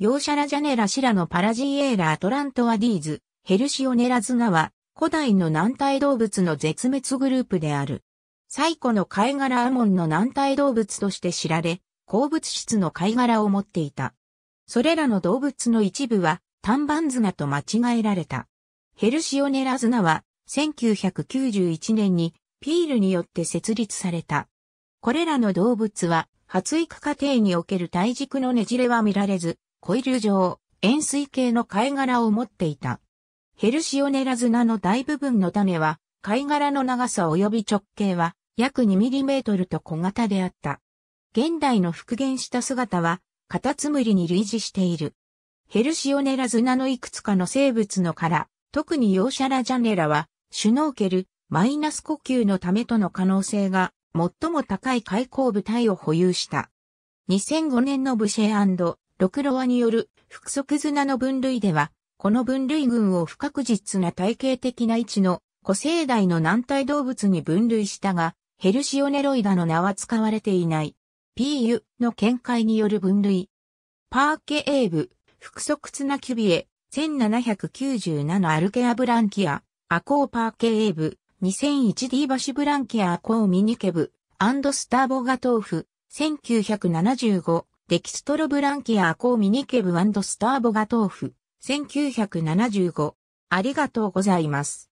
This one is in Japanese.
ヨーシャラジャネラシラのパラジーエーラアトラントアディーズ、ヘルシオネラズナは、古代の軟体動物の絶滅グループである。最古の貝殻アモンの軟体動物として知られ、鉱物質の貝殻を持っていた。それらの動物の一部は、タンバンズナと間違えられた。ヘルシオネラズナは、1991年に、ピールによって設立された。これらの動物は、発育過程における体軸のねじれは見られず、コイル状、円錐形の貝殻を持っていた。ヘルシオネラズナの大部分の種は、貝殻の長さ及び直径は約2トルと小型であった。現代の復元した姿は、カタツムリに類似している。ヘルシオネラズナのいくつかの生物の殻、特にヨーシャラジャネラは、シュノーケル、マイナス呼吸のためとの可能性が、最も高い開口部体を保有した。2005年のブシェクロアによる複足綱の分類では、この分類群を不確実な体系的な位置の古生代の軟体動物に分類したが、ヘルシオネロイダの名は使われていない。PU の見解による分類。パーケエーブ、複足綱キュビエ、1797アルケアブランキア、アコーパーケエーブ、2001D バシブランキアアコーミニケブ、アンドスターボガトーフ、1975デキストロブランキアーコーミニケブスターボガトーフ、1975。ありがとうございます。